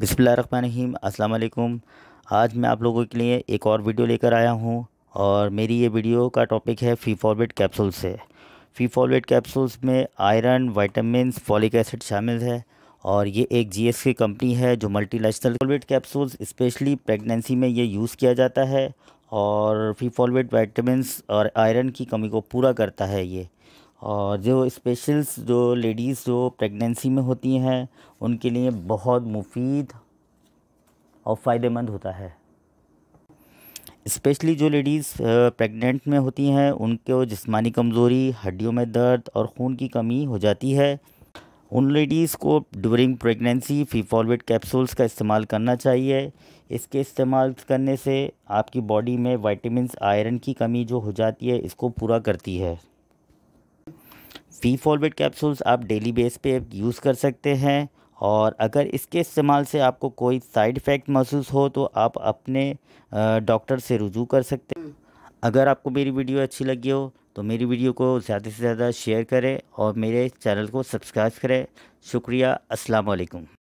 बिसमीम अस्सलाम आज मैं आप लोगों के लिए एक और वीडियो लेकर आया हूँ और मेरी ये वीडियो का टॉपिक है फी फॉलवेट कैप्सूल्स है फी फॉलवेट कैप्सूल्स में आयरन वाइटामिन फॉलिक एसिड शामिल है और ये एक जी एस की कंपनी है जो मल्टी नेशनल फॉलवेट कैप्सूल्स स्पेशली प्रेगनेंसी में ये यूज़ किया जाता है और फी फॉलवेट वाइटामस और आयरन की कमी को पूरा करता है ये और जो स्पेशल्स जो लेडीज़ जो प्रेगनेंसी में होती हैं उनके लिए बहुत मुफीद और फ़ायदेमंद होता है स्पेशली जो लेडीज़ प्रेग्नेंट में होती हैं उनको जिस्मानी कमज़ोरी हड्डियों में दर्द और खून की कमी हो जाती है उन लेडीज़ को ड्यूरिंग प्रेगनेंसी फीफॉलवेट कैप्सूल्स का इस्तेमाल करना चाहिए इसके इस्तेमाल करने से आपकी बॉडी में वाइटमिन आयरन की कमी जो हो जाती है इसको पूरा करती है फी फॉलवेट कैप्सूल्स आप डेली बेस पे यूज़ कर सकते हैं और अगर इसके इस्तेमाल से आपको कोई साइड इफ़ेक्ट महसूस हो तो आप अपने डॉक्टर से रुजू कर सकते हैं अगर आपको मेरी वीडियो अच्छी लगी हो तो मेरी वीडियो को ज़्यादा से ज़्यादा शेयर करें और मेरे चैनल को सब्सक्राइब करें शुक्रिया असलकम